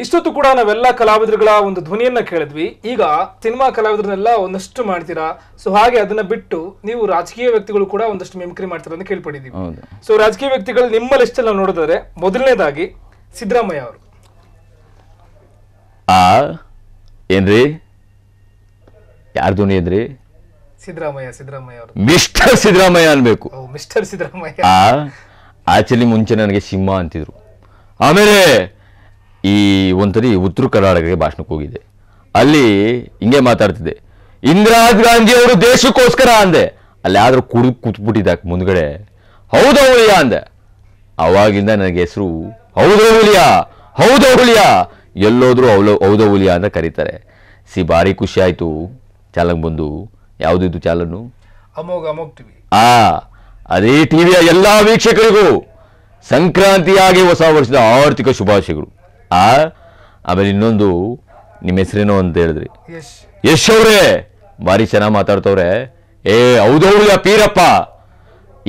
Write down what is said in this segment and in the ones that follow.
ಇಷ್ಟೊತ್ತು ಕೂಡ ನಾವೆಲ್ಲ ಕಲಾವಿದರುಗಳ ಒಂದು ಧ್ವನಿಯನ್ನ ಕೇಳಿದ್ವಿ ಈಗ ಸಿನಿಮಾ ಕಲಾವಿದರನ್ನೆಲ್ಲ ಒಂದಷ್ಟು ಮಾಡ್ತೀರಾ ಸೊ ಹಾಗೆ ಅದನ್ನ ಬಿಟ್ಟು ನೀವು ರಾಜಕೀಯ ವ್ಯಕ್ತಿಗಳು ಕೂಡ ಒಂದಷ್ಟು ಮಿಮಿಕ್ರಿ ಮಾಡ್ತೀರಾ ಅಂತ ಕೇಳ್ಪಡಿದೀವಿ ಸೊ ರಾಜಕೀಯ ವ್ಯಕ್ತಿಗಳು ನಿಮ್ಮ ಲಿಸ್ಟ್ ಅಲ್ಲಿ ನೋಡಿದ್ರೆ ಮೊದಲನೇದಾಗಿ ಸಿದ್ದರಾಮಯ್ಯ ಅವರು ಆ ಏನ್ರಿ ಯಾರ ಧ್ವನಿ ಏನ್ರಿ ಸಿದ್ದರಾಮಯ್ಯ ಸಿದ್ದರಾಮಯ್ಯ ಅವರು ಮಿಸ್ಟರ್ ಸಿದ್ದರಾಮಯ್ಯ ಅನ್ಬೇಕು ಮಿಸ್ಟರ್ ಸಿದ್ದರಾಮಯ್ಯ ಆಕ್ಚುಲಿ ಮುಂಚೆ ನನಗೆ ಸಿಂಹ ಅಂತಿದ್ರು ಆಮೇಲೆ ಈ ಒಂದ್ಸರಿ ಉತ್ತರ ಕರ್ನಾಟಕಕ್ಕೆ ಭಾಷಣಕ್ಕೆ ಹೋಗಿದೆ ಅಲ್ಲಿ ಹಿಂಗೆ ಮಾತಾಡ್ತಿದ್ದೆ ಇಂದಿರಾ ಗಾಂಧಿ ಅವರು ದೇಶಕ್ಕೋಸ್ಕರ ಅಂದೆ ಅಲ್ಲಿ ಆದರೂ ಕುಡಿ ಕೂತ್ಬಿಟ್ಟಿದ್ದಾಕೆ ಮುಂದ್ಗಡೆ ಹೌದೌಳಿಯಾ ಅಂದೆ ಅವಾಗಿಂದ ನನಗೆ ಹೆಸರು ಹೌದು ಹೌದೌಳಿಯಾ ಎಲ್ಲೋದ್ರೂ ಹೌದು ಹೌದೌಳಿಯಾ ಅಂತ ಕರೀತಾರೆ ಸಿ ಭಾರಿ ಖುಷಿ ಆಯಿತು ಚಾಲಕ್ ಬಂದು ಯಾವುದಿದ್ದು ಚಾಲನು ಅಮೋಗ ಅಮೋಘ ಟಿವಿ ಆ ಅದೇ ಟಿವಿಯ ಎಲ್ಲ ವೀಕ್ಷಕರಿಗೂ ಸಂಕ್ರಾಂತಿಯಾಗಿ ಹೊಸ ವರ್ಷದ ಆರ್ಥಿಕ ಶುಭಾಶಯಗಳು ಆ ಆಮೇಲೆ ಇನ್ನೊಂದು ನಿಮ್ಮ ಹೆಸರೇನೋ ಅಂತ ಹೇಳಿದ್ರಿ ಯಶ್ ಅವ್ರೆ ಭಾರಿ ಚೆನ್ನಾಗಿ ಮಾತಾಡ್ತವ್ರೆ ಏ ಯಾ ಪೀರಪ್ಪ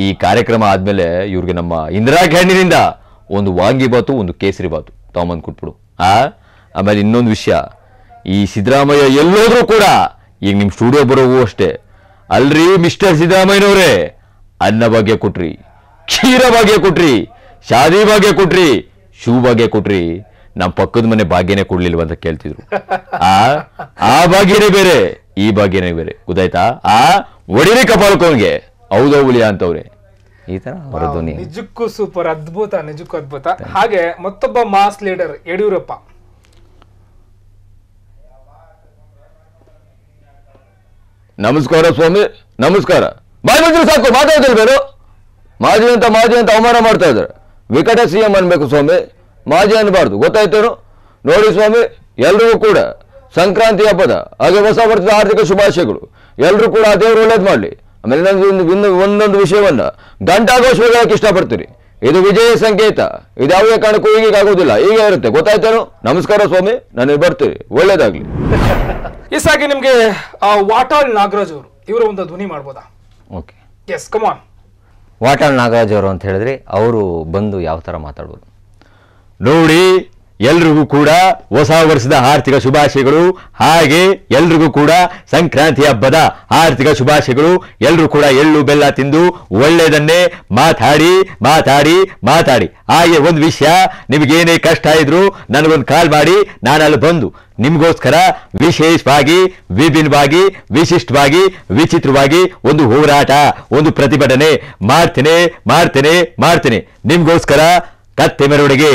ಈ ಕಾರ್ಯಕ್ರಮ ಆದ್ಮೇಲೆ ಇವ್ರಿಗೆ ನಮ್ಮ ಇಂದಿರಾ ಕ್ಯಾಂಡಿನಿಂದ ಒಂದು ವಾಂಗಿ ಬಾತು ಒಂದು ಕೇಸರಿ ಬಾತು ತಗೊಂಬಂದು ಕೊಟ್ಬಿಡು ಆ ಆಮೇಲೆ ಇನ್ನೊಂದು ವಿಷಯ ಈ ಸಿದ್ದರಾಮಯ್ಯ ಎಲ್ಲೋದ್ರೂ ಕೂಡ ಈಗ ನಿಮ್ಮ ಸ್ಟುಡಿಯೋ ಬರೋವು ಅಷ್ಟೇ ಅಲ್ರಿ ಮಿಸ್ಟರ್ ಸಿದ್ದರಾಮಯ್ಯನವ್ರೆ ಅನ್ನ ಭಾಗ್ಯ ಕೊಟ್ರಿ ಕ್ಷೀರ ಭಾಗ್ಯ ಕೊಟ್ರಿ ಶಾದಿ ಭಾಗ್ಯ ಕೊಟ್ರಿ ಶೂ ಭಾಗ್ಯ ಕೊಟ್ರಿ ನಮ್ಮ ಪಕ್ಕದ ಮನೆ ಭಾಗ್ಯನೇ ಕೊಡ್ಲಿಲ್ವ ಅಂತ ಕೇಳ್ತಿದ್ರು ಆ ಆ ಭಾಗ್ಯನೇ ಬೇರೆ ಈ ಭಾಗ್ಯನೇ ಬೇರೆ ಗೊತ್ತಾಯ್ತಾ ಆ ಒಡಿರಿ ಕಪಾಲ್ಕೊಂಡ್ಗೆ ಹೌದೋ ಹುಲಿಯ ಅಂತವ್ರೆ ಈ ತರ ನಿಜಕ್ಕೂ ಸೂಪರ್ ಅದ್ಭುತ ನಿಜಕ್ಕೂ ಅದ್ಭುತ ಹಾಗೆ ಮತ್ತೊಬ್ಬ ಮಾಸ್ ಲೀಡರ್ ಯಡಿಯೂರಪ್ಪ ನಮಸ್ಕಾರ ಸ್ವಾಮಿ ನಮಸ್ಕಾರ ಮಾಜಿ ಮಂತ್ರಿ ಸಾಕು ಮಾತಾಡ್ತಿರ್ಬೇಕು ಮಾಜಿ ಅಂತ ಮಾಜಿ ಅಂತ ಅವಮಾನ ಮಾಡ್ತಾ ಇದ್ದಾರೆ ವಿಕಟ ಸಿಎಂ ಅನ್ಬೇಕು ಸ್ವಾಮಿ ಮಾಜಿ ಅನ್ಬಾರ್ದು ಗೊತ್ತಾಯ್ತೇನು ನೋಡಿ ಸ್ವಾಮಿ ಎಲ್ರಿಗೂ ಕೂಡ ಸಂಕ್ರಾಂತಿ ಹಬ್ಬದ ಹಾಗೆ ಹೊಸ ವರ್ಷದ ಆರ್ಥಿಕ ಶುಭಾಶಯಗಳು ಎಲ್ಲರೂ ಕೂಡ ಆ ದೇವರು ಒಳ್ಳೇದು ಮಾಡಲಿ ಆಮೇಲೆ ಇನ್ನೊಂದು ಇನ್ನು ಒಂದೊಂದು ವಿಷಯವನ್ನು ಘಂಟಾಘೋಷವಾಗಿ ಹಾಕಿ ಇಷ್ಟಪಡ್ತೀರಿ ಇದು ವಿಜಯ ಸಂಕೇತ ಇದು ಯಾವುದೇ ಕಾರಣಕ್ಕೂ ಈಗೀಗ ಆಗೋದಿಲ್ಲ ಈಗ ಇರುತ್ತೆ ಗೊತ್ತಾಯ್ತೇನು ನಮಸ್ಕಾರ ಸ್ವಾಮಿ ನಾನು ಬರ್ತೀವಿ ಒಳ್ಳೇದಾಗ್ಲಿ ಇಸಾಗಿ ನಿಮಗೆ ವಾಟಾಳ್ ನಾಗರಾಜ್ ಅವರು ಇವರು ಒಂದು ಧ್ವನಿ ಮಾಡ್ಬೋದಾ okay yes come on Vatal Nagaraj ಅವರು ಅಂತ ಹೇಳಿದ್ರೆ ಅವರು ಬಂದು ಯಾವ ಥರ ಮಾತಾಡ್ಬೋದು ನೋಡಿ ಎಲ್ರಿಗೂ ಕೂಡ ಹೊಸ ವರ್ಷದ ಆರ್ಥಿಕ ಶುಭಾಶಯಗಳು ಹಾಗೆ ಎಲ್ರಿಗೂ ಕೂಡ ಸಂಕ್ರಾಂತಿ ಹಬ್ಬದ ಆರ್ಥಿಕ ಶುಭಾಶಯಗಳು ಎಲ್ಲರೂ ಕೂಡ ಎಳ್ಳು ಬೆಲ್ಲ ತಿಂದು ಒಳ್ಳೆಯದನ್ನೇ ಮಾತಾಡಿ ಮಾತಾಡಿ ಮಾತಾಡಿ ಹಾಗೆ ಒಂದು ವಿಷಯ ನಿಮಗೇನೇ ಕಷ್ಟ ಇದ್ರು ನನಗೊಂದು ಕಾಲ್ ಮಾಡಿ ನಾನು ಅಲ್ಲಿ ಬಂದು ನಿಮಗೋಸ್ಕರ ವಿಶೇಷವಾಗಿ ವಿಭಿನ್ನವಾಗಿ ವಿಶಿಷ್ಟವಾಗಿ ವಿಚಿತ್ರವಾಗಿ ಒಂದು ಹೋರಾಟ ಒಂದು ಪ್ರತಿಭಟನೆ ಮಾಡ್ತೇನೆ ಮಾಡ್ತೇನೆ ಮಾಡ್ತೇನೆ ನಿಮಗೋಸ್ಕರ ಕತ್ತೆ ಮೆರವಣಿಗೆ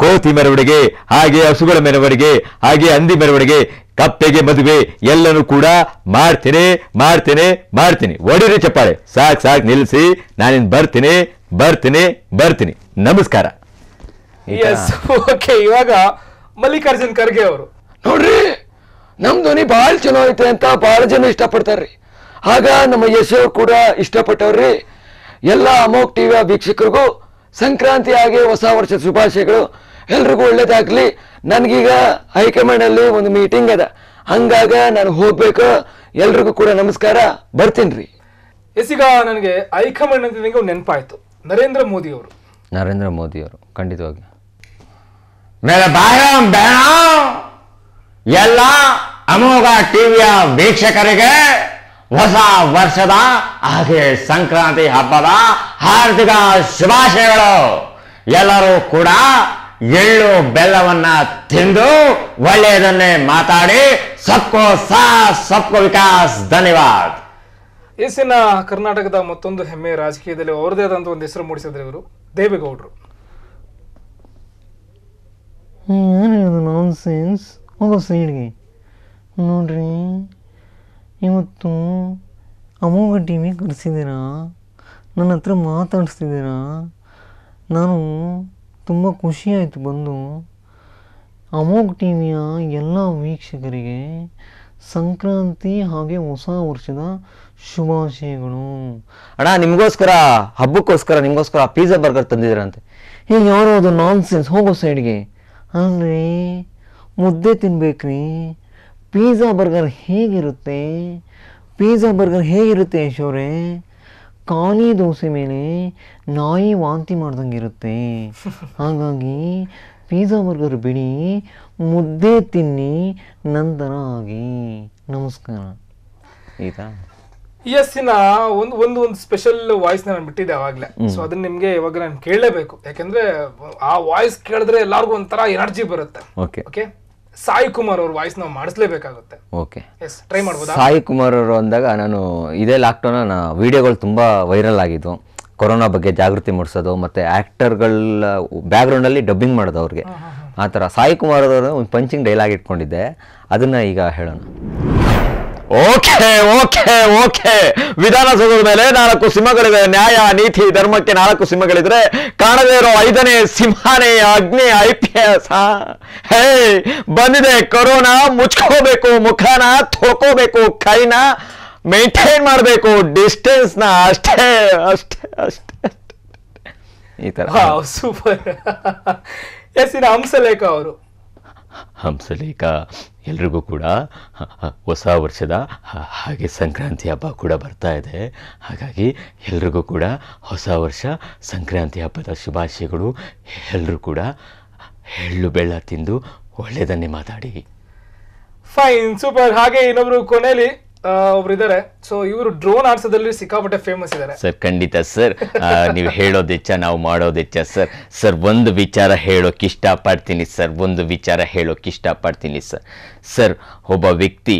ಕೋತಿ ಮೆರವಣಿಗೆ ಹಾಗೆ ಹಸುಗಳ ಮೆರವಣಿಗೆ ಹಾಗೆ ಹಂದಿ ಮೆರವಣಿಗೆ ಕಪ್ಪೆಗೆ ಮದುವೆ ಎಲ್ಲನೂ ಕೂಡ ಮಾಡ್ತೇನೆ ಮಾಡ್ತೇನೆ ಮಾಡ್ತೀನಿ ಒಡಿರಿ ಚಪ್ಪಾಳೆ ಸಾಕು ಸಾಕ್ ನಿಲ್ಲಿಸಿ ನಾನಿನ್ ಬರ್ತೀನಿ ಬರ್ತೀನಿ ಬರ್ತೀನಿ ನಮಸ್ಕಾರ ಓಕೆ ಇವಾಗ ಮಲ್ಲಿಕಾರ್ಜುನ್ ಖರ್ಗೆ ಅವರು ನೋಡ್ರಿ ನಮ್ ಧ್ವನಿ ಬಹಳ ಚಲೋ ಐತೆ ಅಂತ ಬಹಳ ಜನ ಇಷ್ಟಪಡ್ತಾರ್ರಿ ಆಗ ನಮ್ಮ ಯಶೋ ಕೂಡ ಇಷ್ಟಪಟ್ಟವ್ರಿ ಎಲ್ಲ ಅಮೋಕ್ ಟಿವಿಯ ವೀಕ್ಷಕರಿಗೂ ಸಂಕ್ರಾಂತಿ ಆಗಿ ಹೊಸ ವರ್ಷದ ಶುಭಾಶಯಗಳು ಎಲ್ರಿಗೂ ಒಳ್ಳೇದಾಗಲಿ ನನಗೀಗ ಹೈಕಮಾಂಡಲ್ಲಿ ಒಂದು ಮೀಟಿಂಗ್ ಅದ ಹಂಗಾಗ ನಾನು ಹೋಗ್ಬೇಕು ಎಲ್ರಿಗೂ ಕೂಡ ನಮಸ್ಕಾರ ಬರ್ತೀನಿ ರೀ ನನಗೆ ಹೈಕಮಾಂಡ್ ಅಂತ ನನಗೆ ನೆನಪಾಯ್ತು ನರೇಂದ್ರ ಮೋದಿ ಅವರು ನರೇಂದ್ರ ಮೋದಿ ಅವರು ಖಂಡಿತವಾಗಿ ಎಲ್ಲ ಅಮೋಘ ಟಿವಿಯ ವೀಕ್ಷಕರಿಗೆ ಹೊಸ ವರ್ಷದ ಹಾಗೆ ಸಂಕ್ರಾಂತಿ ಹಬ್ಬದ ಹಾರ್ದಿಕ ಶುಭಾಶಯಗಳು ಎಲ್ಲರೂ ಕೂಡ ಎಳ್ಳು ಬೆಲ್ಲವನ್ನ ತಿಂದು ಒಳ್ಳೆಯದನ್ನೇ ಮಾತಾಡಿ ಸಕ್ಕೋ ಸಾ ಸಕ್ಕೋ ವಿಕಾಸ್ ಧನ್ಯವಾದ ಇಸಿನ ಕರ್ನಾಟಕದ ಮತ್ತೊಂದು ಹೆಮ್ಮೆ ರಾಜಕೀಯದಲ್ಲಿ ಅವರದೇ ಆದಂತ ಒಂದು ಹೆಸರು ಮೂಡಿಸಿದ್ರೆ ಇವರು ದೇವೇಗೌಡರು ನಾನ್ ಸೈಡ್ಗೆ ನೋಡ್ರಿ ಇವತ್ತು ಅಮೋಘ ಟಿವಿ ಕರೆಸಿದ್ದೀರಾ ನನ್ನ ಹತ್ರ ಮಾತಾಡಿಸ್ತಿದ್ದೀರಾ ನಾನು ತುಂಬ ಖುಷಿಯಾಯಿತು ಬಂದು ಅಮೋಘ್ ವಿಯ ಎಲ್ಲ ವೀಕ್ಷಕರಿಗೆ ಸಂಕ್ರಾಂತಿ ಹಾಗೆ ಹೊಸ ವರ್ಷದ ಶುಭಾಶಯಗಳು ಅಣ್ಣ ನಿಮಗೋಸ್ಕರ ಹಬ್ಬಕ್ಕೋಸ್ಕರ ನಿಮಗೋಸ್ಕರ ಪಿಜ್ಜಾ ಬರ್ಗರ್ ತಂದಿದ್ದಾರಂತೆ ಹೀಗೆ ಯಾರೋ ಅದು ನಾನ್ ಸೆನ್ಸ್ ಹೋಗೋ ಸೈಡ್ಗೆ ಅಲ್ರಿ ಮುದ್ದೆ ತಿನ್ಬೇಕ್ರಿ ಪಿಜ್ಜಾ ಬರ್ಗರ್ ಹೇಗಿರುತ್ತೆ ಪಿಜ್ಜಾ ಬರ್ಗರ್ ಹೇಗಿರುತ್ತೆ ಯಶೋರೇ ಖಾಲಿ ದೋಸೆ ಮೇಲೆ ನಾಯಿ ವಾಂತಿ ಮಾಡ್ದಂಗೆ ಇರುತ್ತೆ ಹಾಗಾಗಿ ಪಿಜಾ ಬರ್ಗರ್ ಬಿಡಿ ಮುದ್ದೆ ತಿನ್ನಿ ನಂತರ ಆಗಿ ನಮಸ್ಕಾರ ಆಯ್ತಾ ಯಸ್ಸಿನ ಒಂದು ಒಂದು ಒಂದು ಸ್ಪೆಷಲ್ ವಾಯ್ಸ್ ನಾನು ಬಿಟ್ಟಿದ್ದೆ ಆವಾಗಲೇ ಸೊ ಅದನ್ನ ನಿಮಗೆ ಇವಾಗ ನಾನು ಕೇಳಲೇಬೇಕು ಯಾಕಂದ್ರೆ ಆ ವಾಯ್ಸ್ ಕೇಳಿದ್ರೆ ಎಲ್ಲಾರ್ಗು ಒಂಥರ ಎನರ್ಜಿ ಬರುತ್ತೆ ಓಕೆ ಓಕೆ ಸಾಯಿ ಕುಮಾರ್ ಅವರು ವಾಯ್ಸ್ ನಾವು ಮಾಡಿಸ್ಲೇಬೇಕಾಗುತ್ತೆ ಓಕೆ ಎಸ್ ಟ್ರೈ ಮಾಡ್ಬೋದು ಸಾಯಿ ಕುಮಾರ್ ಅವರು ಅಂದಾಗ ನಾನು ಇದೇ ಲಾಕ್ಡೌನ್ ವಿಡಿಯೋಗಳು ತುಂಬ ವೈರಲ್ ಆಗಿದ್ದು ಕೊರೋನಾ ಬಗ್ಗೆ ಜಾಗೃತಿ ಮೂಡಿಸೋದು ಮತ್ತು ಆ್ಯಕ್ಟರ್ಗಳ ಅಲ್ಲಿ ಡಬ್ಬಿಂಗ್ ಮಾಡೋದು ಅವ್ರಿಗೆ ಆ ಥರ ಸಾಯಿ ಕುಮಾರ್ ಅವರು ಒಂದು ಪಂಚಿಂಗ್ ಡೈಲಾಗ್ ಇಟ್ಕೊಂಡಿದ್ದೆ ಅದನ್ನು ಈಗ ಹೇಳೋಣ ಓಕೆ ಓಕೆ ಓಕೆ ವಿಧಾನಸೌಧದ ಮೇಲೆ ನಾಲ್ಕು ಸಿಂಹಗಳಿವೆ ನ್ಯಾಯ ನೀತಿ ಧರ್ಮಕ್ಕೆ ನಾಲ್ಕು ಸಿಂಹಗಳಿದ್ರೆ ಕಾಣದೇ ಇರೋ ಐದನೇ ಸಿಂಹನೇ ಅಗ್ನಿ ಐ ಪಿ ಎಸ್ ಹೇ ಬಂದಿದೆ ಕೊರೋನಾ ಮುಚ್ಕೋಬೇಕು ಮುಖನ ತೋಕೋಬೇಕು ಕೈನ ಮೇಂಟೈನ್ ಮಾಡಬೇಕು ಡಿಸ್ಟೆನ್ಸ್ ನ ಅಷ್ಟೇ ಅಷ್ಟೇ ಅಷ್ಟೇ ಈ ತರ ಸೂಪರ್ ಎಸ್ ಇದು ಹಂಸಲೇಖ ಅವರು ಹಂಸಲೇಖ ಎಲ್ರಿಗೂ ಕೂಡ ಹೊಸ ವರ್ಷದ ಹಾಗೆ ಸಂಕ್ರಾಂತಿ ಹಬ್ಬ ಕೂಡ ಬರ್ತಾ ಇದೆ ಹಾಗಾಗಿ ಎಲ್ರಿಗೂ ಕೂಡ ಹೊಸ ವರ್ಷ ಸಂಕ್ರಾಂತಿ ಹಬ್ಬದ ಶುಭಾಶಯಗಳು ಎಲ್ಲರೂ ಕೂಡ ಎಳ್ಳು ಬೆಳ್ಳ ತಿಂದು ಒಳ್ಳೆಯದನ್ನೇ ಮಾತಾಡಿ ಫೈನ್ ಸೂಪರ್ ಹಾಗೆ ಇನ್ನೊಬ್ರು ಕೊನೆಯಲ್ಲಿ ಒಬ್ರು ಇದಾರೆ ಸೊ ಇವರು ಡ್ರೋನ್ ಆರ್ಸದಲ್ಲಿ ಸಿಕ್ಕಾಪಟ್ಟೆ ಫೇಮಸ್ ಇದ್ದಾರೆ ಸರ್ ಖಂಡಿತ ಸರ್ ನೀವು ಹೆಚ್ಚ ನಾವು ಮಾಡೋದೆಚ್ಚ ಸರ್ ಸರ್ ಒಂದು ವಿಚಾರ ಹೇಳೋಕೆ ಇಷ್ಟಪಡ್ತೀನಿ ಸರ್ ಒಂದು ವಿಚಾರ ಹೇಳೋಕೆ ಇಷ್ಟಪಡ್ತೀನಿ ಸರ್ ಸರ್ ಒಬ್ಬ ವ್ಯಕ್ತಿ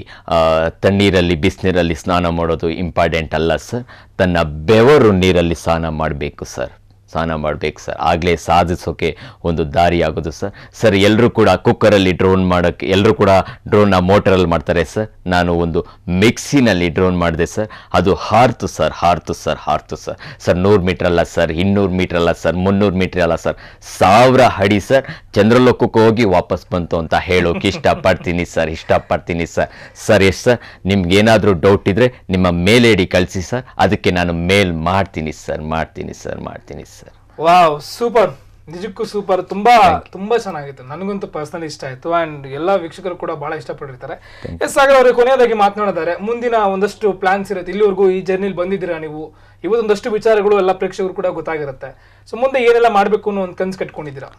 ತಣ್ಣೀರಲ್ಲಿ ಬಿಸಿನೀರಲ್ಲಿ ಸ್ನಾನ ಮಾಡೋದು ಇಂಪಾರ್ಟೆಂಟ್ ಅಲ್ಲ ಸರ್ ತನ್ನ ಬೆವರು ನೀರಲ್ಲಿ ಸ್ನಾನ ಮಾಡಬೇಕು ಸರ್ ಸ್ನಾನ ಮಾಡಬೇಕು ಸರ್ ಆಗಲೇ ಸಾಧಿಸೋಕೆ ಒಂದು ದಾರಿ ಆಗೋದು ಸರ್ ಸರ್ ಎಲ್ಲರೂ ಕೂಡ ಕುಕ್ಕರಲ್ಲಿ ಡ್ರೋನ್ ಮಾಡೋಕ್ಕೆ ಎಲ್ಲರೂ ಕೂಡ ಡ್ರೋನ್ನ ಮೋಟರಲ್ಲಿ ಮಾಡ್ತಾರೆ ಸರ್ ನಾನು ಒಂದು ಮಿಕ್ಸಿನಲ್ಲಿ ಡ್ರೋನ್ ಮಾಡಿದೆ ಸರ್ ಅದು ಹಾರ್ತು ಸರ್ ಹಾರ್ತು ಸರ್ ಹಾರ್ತು ಸರ್ ಸರ್ ನೂರು ಮೀಟ್ರ್ ಅಲ್ಲ ಸರ್ ಇನ್ನೂರು ಮೀಟ್ರ್ ಅಲ್ಲ ಸರ್ ಮುನ್ನೂರು ಮೀಟ್ರ್ ಅಲ್ಲ ಸರ್ ಸಾವಿರ ಅಡಿ ಸರ್ ಚಂದ್ರಲೋಕಕ್ಕೆ ಹೋಗಿ ವಾಪಸ್ ಬಂತು ಅಂತ ಹೇಳೋಕೆ ಇಷ್ಟಪಡ್ತೀನಿ ಸರ್ ಇಷ್ಟಪಡ್ತೀನಿ ಸರ್ ಸರ್ ಎಷ್ಟು ಸರ್ ನಿಮ್ಗೇನಾದರೂ ಡೌಟ್ ಇದ್ದರೆ ನಿಮ್ಮ ಮೇಲ್ ಕಳಿಸಿ ಸರ್ ಅದಕ್ಕೆ ನಾನು ಮೇಲ್ ಮಾಡ್ತೀನಿ ಸರ್ ಮಾಡ್ತೀನಿ ಸರ್ ಮಾಡ್ತೀನಿ ಸರ್ ವಾವ್ ಸೂಪರ್ ನಿಜಕ್ಕೂ ಸೂಪರ್ ತುಂಬಾ ತುಂಬಾ ಚೆನ್ನಾಗಿತ್ತು ನನಗಂತೂ ಪರ್ಸನಲ್ ಇಷ್ಟ ಆಯ್ತು ಅಂಡ್ ಎಲ್ಲಾ ವೀಕ್ಷಕರು ಕೂಡ ಬಹಳ ಇಷ್ಟಪಟ್ಟಿರ್ತಾರೆ ಎಸ್ ಸಾಗರ್ ಅವರು ಕೊನೆಯದಾಗಿ ಮಾತನಾಡಿದ್ದಾರೆ ಮುಂದಿನ ಒಂದಷ್ಟು ಪ್ಲಾನ್ಸ್ ಇರುತ್ತೆ ಇಲ್ಲಿವರೆಗೂ ಈ ಜರ್ನಿಲಿ ಬಂದಿದ್ದೀರಾ ನೀವು ಇವತ್ತೊಂದಷ್ಟು ವಿಚಾರಗಳು ಎಲ್ಲ ಪ್ರೇಕ್ಷಕರು ಕೂಡ ಗೊತ್ತಾಗಿರುತ್ತೆ ಸೊ ಮುಂದೆ ಏನೆಲ್ಲ ಮಾಡಬೇಕು ಅನ್ನೋ ಒಂದು ಕನ್ಸು ಕಟ್ಕೊಂಡಿದ್ದೀರಾ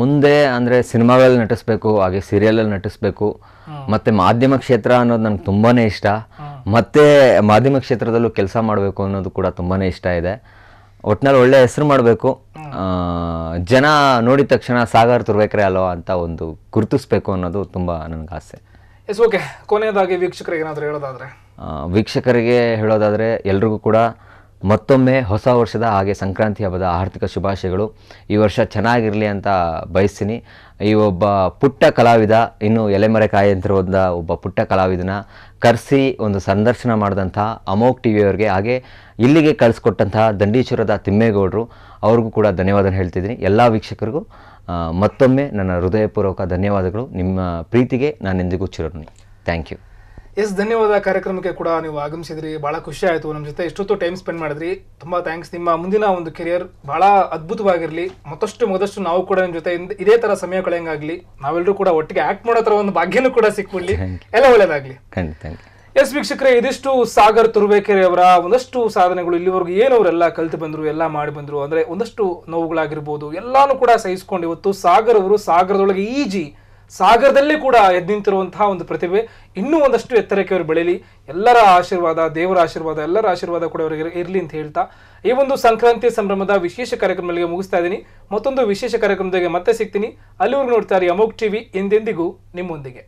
ಮುಂದೆ ಅಂದ್ರೆ ಸಿನಿಮಾಗಳಲ್ಲಿ ನಟಿಸ್ಬೇಕು ಹಾಗೆ ಸೀರಿಯಲ್ ಅಲ್ಲಿ ನಟಿಸ್ಬೇಕು ಮತ್ತೆ ಮಾಧ್ಯಮ ಕ್ಷೇತ್ರ ಅನ್ನೋದು ನನಗೆ ತುಂಬಾನೇ ಇಷ್ಟ ಮತ್ತೆ ಮಾಧ್ಯಮ ಕ್ಷೇತ್ರದಲ್ಲೂ ಕೆಲಸ ಮಾಡಬೇಕು ಅನ್ನೋದು ಕೂಡ ತುಂಬಾನೇ ಇಷ್ಟ ಇದೆ ಒಟ್ನಲ್ಲಿ ಒಳ್ಳೆ ಹೆಸರು ಮಾಡಬೇಕು ಜನ ನೋಡಿದ ತಕ್ಷಣ ಸಾಗರ್ ತುರ್ಬೇಕ್ರೆ ಅಲ್ವಾ ಅಂತ ಒಂದು ಗುರುತಿಸ್ಬೇಕು ಅನ್ನೋದು ತುಂಬ ನನಗೆ ಆಸೆ ಎಸ್ ಓಕೆ ಕೊನೆಯದಾಗಿ ವೀಕ್ಷಕರಿಗೆ ಏನಾದರೂ ಹೇಳೋದಾದ್ರೆ ವೀಕ್ಷಕರಿಗೆ ಹೇಳೋದಾದ್ರೆ ಎಲ್ರಿಗೂ ಕೂಡ ಮತ್ತೊಮ್ಮೆ ಹೊಸ ವರ್ಷದ ಹಾಗೆ ಸಂಕ್ರಾಂತಿ ಹಬ್ಬದ ಆರ್ಥಿಕ ಶುಭಾಶಯಗಳು ಈ ವರ್ಷ ಚೆನ್ನಾಗಿರಲಿ ಅಂತ ಬಯಸ್ತೀನಿ ಈ ಒಬ್ಬ ಪುಟ್ಟ ಕಲಾವಿದ ಇನ್ನು ಎಲೆಮರೆ ಕಾಯಿ ಒಬ್ಬ ಪುಟ್ಟ ಕಲಾವಿದನ ಕರೆಸಿ ಒಂದು ಸಂದರ್ಶನ ಮಾಡಿದಂಥ ಅಮೋಕ್ ಟಿ ವಿಯವರಿಗೆ ಹಾಗೆ ಇಲ್ಲಿಗೆ ಕಳಿಸ್ಕೊಟ್ಟಂತಹ ದಂಡೀಶ್ವರದ ತಿಮ್ಮೇಗೌಡರು ಅವ್ರಿಗೂ ಕೂಡ ಧನ್ಯವಾದ ಹೇಳ್ತಿದ್ದೀನಿ ಎಲ್ಲ ವೀಕ್ಷಕರಿಗೂ ಮತ್ತೊಮ್ಮೆ ನನ್ನ ಹೃದಯಪೂರ್ವಕ ಧನ್ಯವಾದಗಳು ನಿಮ್ಮ ಪ್ರೀತಿಗೆ ನಾನು ಎಂದಿಗೂ ಚಿರೋಣಿ ಥ್ಯಾಂಕ್ ಯು ಎಸ್ ಧನ್ಯವಾದ ಕಾರ್ಯಕ್ರಮಕ್ಕೆ ಕೂಡ ನೀವು ಆಗಮಿಸಿದ್ರಿ ಬಹಳ ಖುಷಿ ಆಯಿತು ನಮ್ಮ ಜೊತೆ ಎಷ್ಟೊತ್ತು ಟೈಮ್ ಸ್ಪೆಂಡ್ ಮಾಡಿದ್ರಿ ತುಂಬ ಥ್ಯಾಂಕ್ಸ್ ನಿಮ್ಮ ಮುಂದಿನ ಒಂದು ಕೆರಿಯರ್ ಬಹಳ ಅದ್ಭುತವಾಗಿರಲಿ ಮತ್ತಷ್ಟು ಮೊದಷ್ಟು ನಾವು ಕೂಡ ನಿಮ್ಮ ಜೊತೆ ಇದೇ ತರ ಸಮಯ ಕಳೆಯಂಗಾಗಲಿ ನಾವೆಲ್ಲರೂ ಕೂಡ ಒಟ್ಟಿಗೆ ಆಕ್ಟ್ ಮಾಡೋ ತರ ಒಂದು ಭಾಗ್ಯನೂ ಕೂಡ ಸಿಕ್ಬಿಡ್ಲಿ ಎಲ್ಲ ಒಳ್ಳೇದಾಗ್ಲಿ ಎಸ್ ವೀಕ್ಷಕರೇ ಇದಿಷ್ಟು ಸಾಗರ್ ತುರುಬೇಕೆರೆ ಅವರ ಒಂದಷ್ಟು ಸಾಧನೆಗಳು ಇಲ್ಲಿವರೆಗೂ ಏನು ಅವರೆಲ್ಲ ಕಲಿತು ಬಂದರು ಎಲ್ಲ ಮಾಡಿ ಬಂದ್ರು ಅಂದ್ರೆ ಒಂದಷ್ಟು ನೋವುಗಳಾಗಿರ್ಬೋದು ಎಲ್ಲಾನು ಕೂಡ ಸಹಿಸ್ಕೊಂಡು ಇವತ್ತು ಸಾಗರ್ ಅವರು ಸಾಗರದೊಳಗೆ ಈಜಿ ಸಾಗರದಲ್ಲಿ ಕೂಡ ಎದ್ದು ನಿಂತಿರುವಂತಹ ಒಂದು ಪ್ರತಿಭೆ ಇನ್ನೂ ಒಂದಷ್ಟು ಎತ್ತರಕ್ಕೆ ಅವರು ಬೆಳೆಯಲಿ ಎಲ್ಲರ ಆಶೀರ್ವಾದ ದೇವರ ಆಶೀರ್ವಾದ ಎಲ್ಲರ ಆಶೀರ್ವಾದ ಕೂಡ ಅವರಿಗೆ ಇರಲಿ ಅಂತ ಹೇಳ್ತಾ ಈ ಒಂದು ಸಂಕ್ರಾಂತಿ ಸಂಭ್ರಮದ ವಿಶೇಷ ಕಾರ್ಯಕ್ರಮಗಳಿಗೆ ಮುಗಿಸ್ತಾ ಇದ್ದೀನಿ ಮತ್ತೊಂದು ವಿಶೇಷ ಕಾರ್ಯಕ್ರಮದೊಂದಿಗೆ ಮತ್ತೆ ಸಿಗ್ತೀನಿ ಅಲ್ಲಿವರೆಗೂ ನೋಡ್ತಾರೆ ಅಮೋಕ್ ಟಿವಿ ಎಂದೆಂದಿಗೂ ನಿಮ್ಮೊಂದಿಗೆ